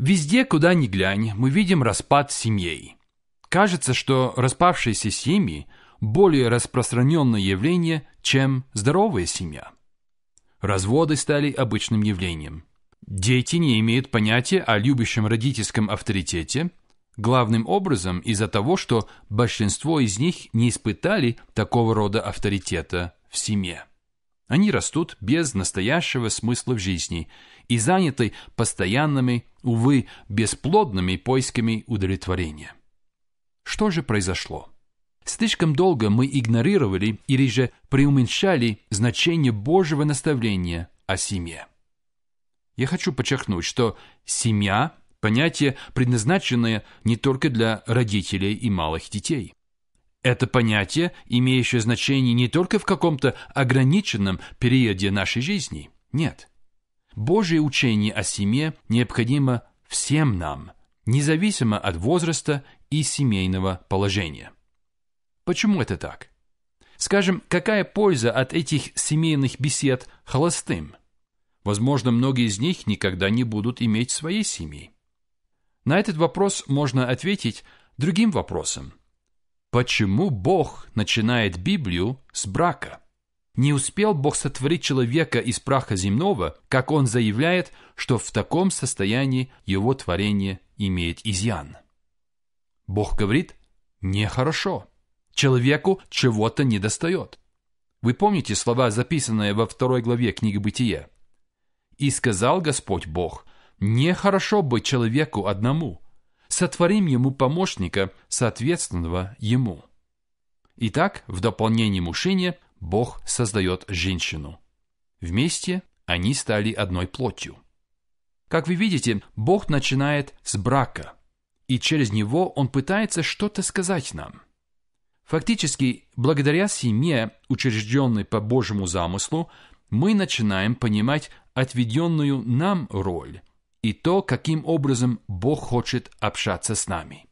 Везде, куда ни глянь, мы видим распад семей. Кажется, что распавшиеся семьи – более распространенное явление, чем здоровая семья. Разводы стали обычным явлением. Дети не имеют понятия о любящем родительском авторитете, главным образом из-за того, что большинство из них не испытали такого рода авторитета в семье. Они растут без настоящего смысла в жизни и заняты постоянными, увы, бесплодными поисками удовлетворения. Что же произошло? Слишком долго мы игнорировали или же преуменьшали значение Божьего наставления о семье. Я хочу подчеркнуть, что «семья» – понятие, предназначенное не только для родителей и малых детей. Это понятие, имеющее значение не только в каком-то ограниченном периоде нашей жизни. Нет. Божье учение о семье необходимо всем нам, независимо от возраста и семейного положения. Почему это так? Скажем, какая польза от этих семейных бесед холостым? Возможно, многие из них никогда не будут иметь своей семьи. На этот вопрос можно ответить другим вопросом. Почему Бог начинает Библию с брака? Не успел Бог сотворить человека из праха земного, как он заявляет, что в таком состоянии его творение имеет изъян. Бог говорит «нехорошо». Человеку чего-то недостает. Вы помните слова, записанные во второй главе книги Бытия? «И сказал Господь Бог, нехорошо быть человеку одному» сотворим ему помощника, соответственного ему. Итак, в дополнение мужчине Бог создает женщину. Вместе они стали одной плотью. Как вы видите, Бог начинает с брака, и через него Он пытается что-то сказать нам. Фактически, благодаря семье, учрежденной по Божьему замыслу, мы начинаем понимать отведенную нам роль и то, каким образом Бог хочет общаться с нами.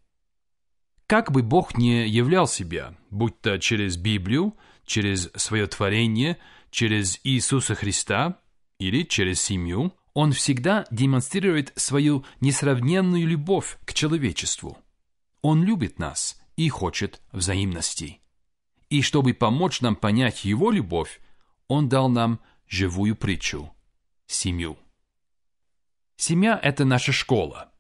Как бы Бог не являл себя, будь то через Библию, через свое творение, через Иисуса Христа или через семью, Он всегда демонстрирует свою несравненную любовь к человечеству. Он любит нас и хочет взаимности. И чтобы помочь нам понять Его любовь, Он дал нам живую притчу – семью. Семья – это наша школа.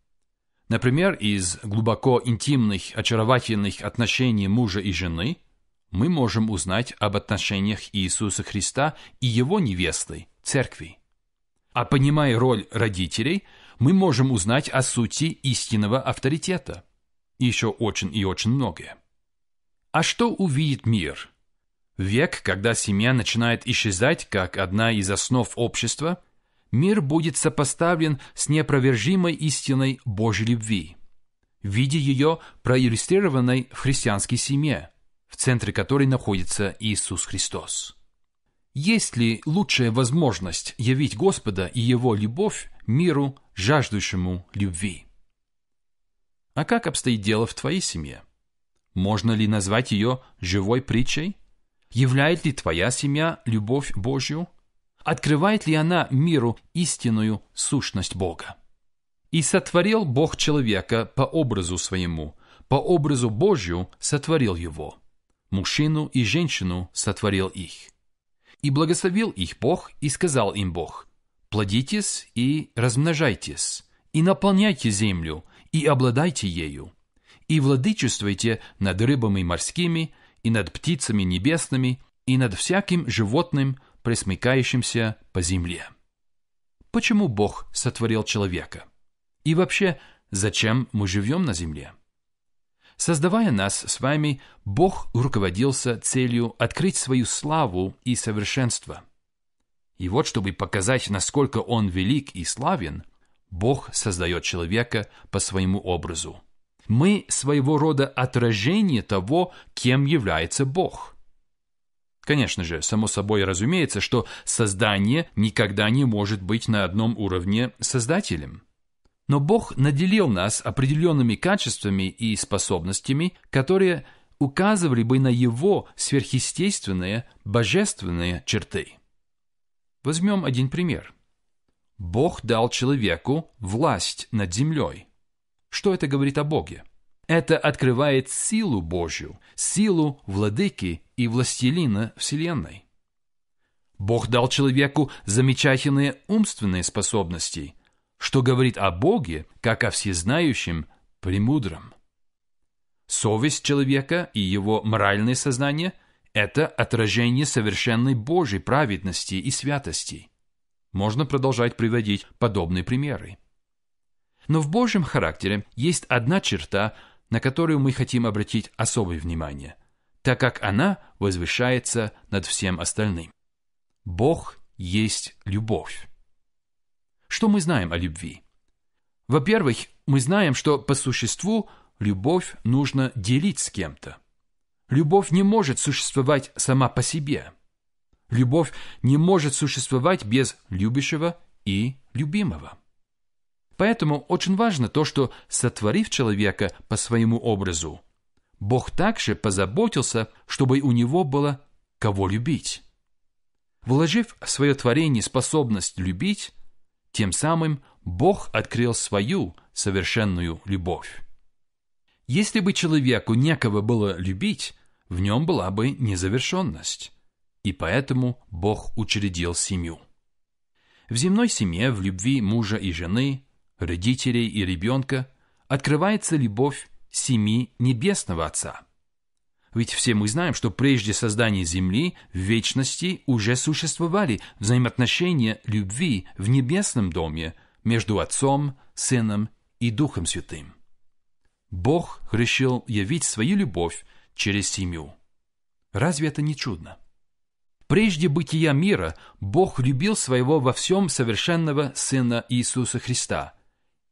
Например, из глубоко интимных, очаровательных отношений мужа и жены мы можем узнать об отношениях Иисуса Христа и его невесты, церкви. А понимая роль родителей, мы можем узнать о сути истинного авторитета. еще очень и очень многое. А что увидит мир? Век, когда семья начинает исчезать как одна из основ общества – мир будет сопоставлен с неопровержимой истиной Божьей любви, в виде ее проиллюстрированной в христианской семье, в центре которой находится Иисус Христос. Есть ли лучшая возможность явить Господа и Его любовь миру, жаждущему любви? А как обстоит дело в твоей семье? Можно ли назвать ее живой притчей? Являет ли твоя семья любовь Божью – открывает ли она миру истинную сущность Бога. «И сотворил Бог человека по образу своему, по образу Божью сотворил его. Мужчину и женщину сотворил их. И благословил их Бог, и сказал им Бог, «Плодитесь и размножайтесь, и наполняйте землю, и обладайте ею, и владычествуйте над рыбами морскими, и над птицами небесными, и над всяким животным, пресмыкающимся по земле. Почему Бог сотворил человека? И вообще, зачем мы живем на земле? Создавая нас с вами, Бог руководился целью открыть свою славу и совершенство. И вот, чтобы показать, насколько он велик и славен, Бог создает человека по своему образу. Мы своего рода отражение того, кем является Бог – Конечно же, само собой разумеется, что создание никогда не может быть на одном уровне создателем. Но Бог наделил нас определенными качествами и способностями, которые указывали бы на его сверхъестественные, божественные черты. Возьмем один пример. Бог дал человеку власть над землей. Что это говорит о Боге? Это открывает силу Божью, силу владыки и властелина Вселенной. Бог дал человеку замечательные умственные способности, что говорит о Боге, как о всезнающем, премудром. Совесть человека и его моральное сознание – это отражение совершенной Божьей праведности и святости. Можно продолжать приводить подобные примеры. Но в Божьем характере есть одна черта, на которую мы хотим обратить особое внимание – так как она возвышается над всем остальным. Бог есть любовь. Что мы знаем о любви? Во-первых, мы знаем, что по существу любовь нужно делить с кем-то. Любовь не может существовать сама по себе. Любовь не может существовать без любящего и любимого. Поэтому очень важно то, что, сотворив человека по своему образу, Бог также позаботился, чтобы у него было кого любить. Вложив в свое творение способность любить, тем самым Бог открыл свою совершенную любовь. Если бы человеку некого было любить, в нем была бы незавершенность, и поэтому Бог учредил семью. В земной семье в любви мужа и жены, родителей и ребенка открывается любовь семи небесного Отца. Ведь все мы знаем, что прежде создания Земли в вечности уже существовали взаимоотношения любви в небесном доме между Отцом, Сыном и Духом Святым. Бог решил явить свою любовь через семью. Разве это не чудно? Прежде бытия мира Бог любил своего во всем совершенного Сына Иисуса Христа –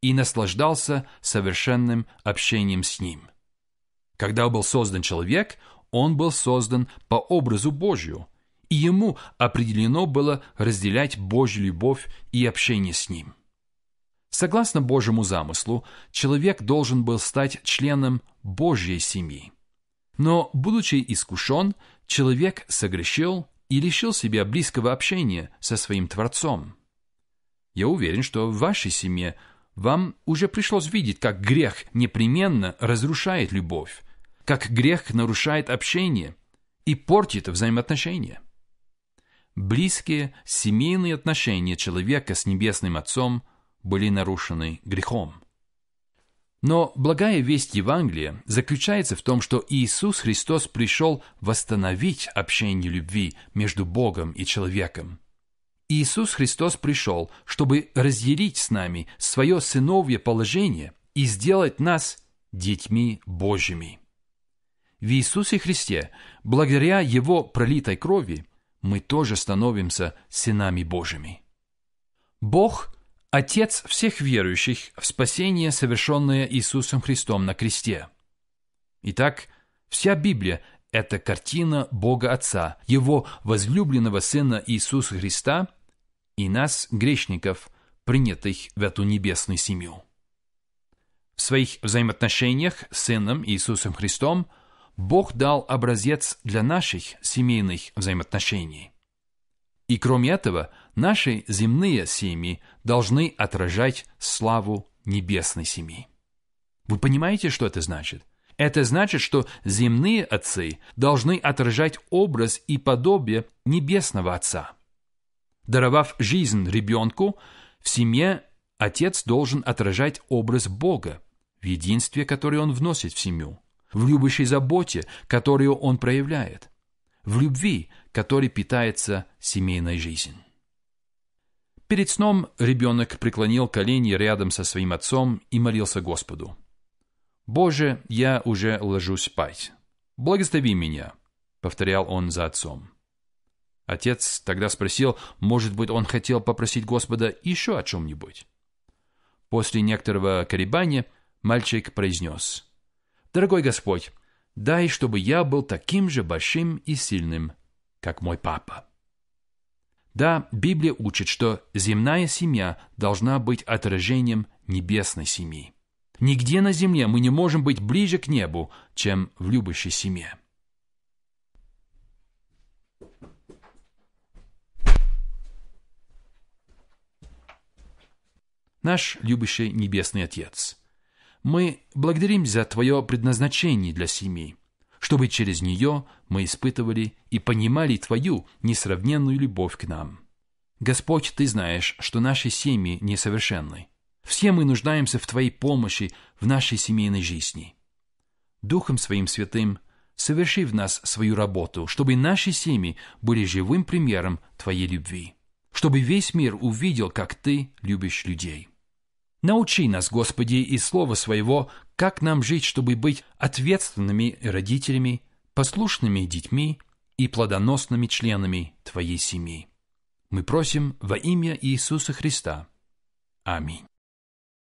и наслаждался совершенным общением с Ним. Когда был создан человек, он был создан по образу Божию, и ему определено было разделять Божью любовь и общение с Ним. Согласно Божьему замыслу, человек должен был стать членом Божьей семьи. Но, будучи искушен, человек согрешил и лишил себя близкого общения со своим Творцом. Я уверен, что в вашей семье – вам уже пришлось видеть, как грех непременно разрушает любовь, как грех нарушает общение и портит взаимоотношения. Близкие семейные отношения человека с Небесным Отцом были нарушены грехом. Но благая весть Евангелия заключается в том, что Иисус Христос пришел восстановить общение любви между Богом и человеком – Иисус Христос пришел, чтобы разделить с нами свое сыновье положение и сделать нас детьми Божьими. В Иисусе Христе, благодаря Его пролитой крови, мы тоже становимся сынами Божьими. Бог – Отец всех верующих в спасение, совершенное Иисусом Христом на кресте. Итак, вся Библия – это картина Бога Отца, Его возлюбленного Сына Иисуса Христа и нас, грешников, принятых в эту небесную семью. В своих взаимоотношениях с Сыном Иисусом Христом Бог дал образец для наших семейных взаимоотношений. И кроме этого, наши земные семьи должны отражать славу небесной семьи. Вы понимаете, что это значит? Это значит, что земные отцы должны отражать образ и подобие небесного отца. Даровав жизнь ребенку, в семье отец должен отражать образ Бога в единстве, которое он вносит в семью, в любящей заботе, которую он проявляет, в любви, которой питается семейная жизнь. Перед сном ребенок преклонил колени рядом со своим отцом и молился Господу. «Боже, я уже ложусь спать. Благослови меня», — повторял он за отцом. Отец тогда спросил, может быть, он хотел попросить Господа еще о чем-нибудь. После некоторого колебания мальчик произнес, «Дорогой Господь, дай, чтобы я был таким же большим и сильным, как мой папа». Да, Библия учит, что земная семья должна быть отражением небесной семьи. Нигде на земле мы не можем быть ближе к небу, чем в любящей семье. Наш любящий Небесный Отец, мы благодарим за Твое предназначение для семьи, чтобы через нее мы испытывали и понимали Твою несравненную любовь к нам. Господь, Ты знаешь, что наши семьи несовершенны – все мы нуждаемся в Твоей помощи в нашей семейной жизни. Духом Своим Святым соверши в нас свою работу, чтобы наши семьи были живым примером Твоей любви, чтобы весь мир увидел, как Ты любишь людей. Научи нас, Господи, из Слова Своего, как нам жить, чтобы быть ответственными родителями, послушными детьми и плодоносными членами Твоей семьи. Мы просим во имя Иисуса Христа. Аминь.